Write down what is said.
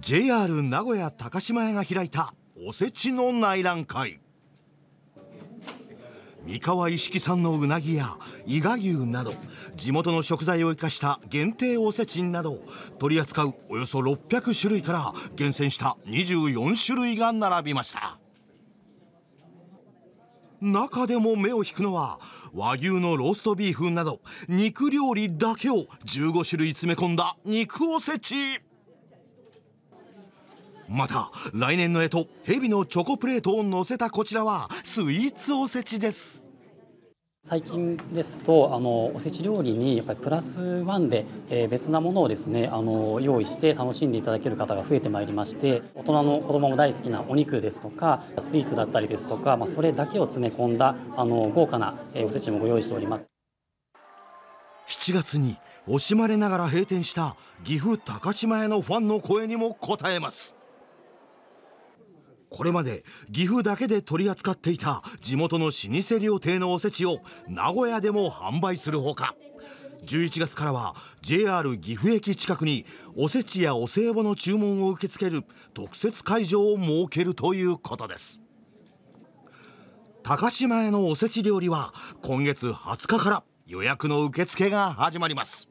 JR 名古屋高島屋が開いたおせちの内覧会三河一色産のうなぎや伊賀牛など地元の食材を生かした限定おせちなど取り扱うおよそ600種類から厳選した24種類が並びました中でも目を引くのは和牛のローストビーフなど肉料理だけを15種類詰め込んだ肉おせちまた来年の干支蛇のチョコプレートを載せたこちらはスイーツおせちです最近ですとあのおせち料理にやっぱりプラスワンで、えー、別なものをですねあの用意して楽しんでいただける方が増えてまいりまして大人の子供も大好きなお肉ですとかスイーツだったりですとか、まあ、それだけを詰め込んだあの豪華な、えー、おせちもご用意しております7月に惜しまれながら閉店した岐阜高島屋のファンの声にも応えますこれまで岐阜だけで取り扱っていた地元の老舗料亭のおせちを名古屋でも販売するほか11月からは JR 岐阜駅近くにおせちやお歳暮の注文を受け付ける特設会場を設けるということです高島屋のおせち料理は今月20日から予約の受付が始まります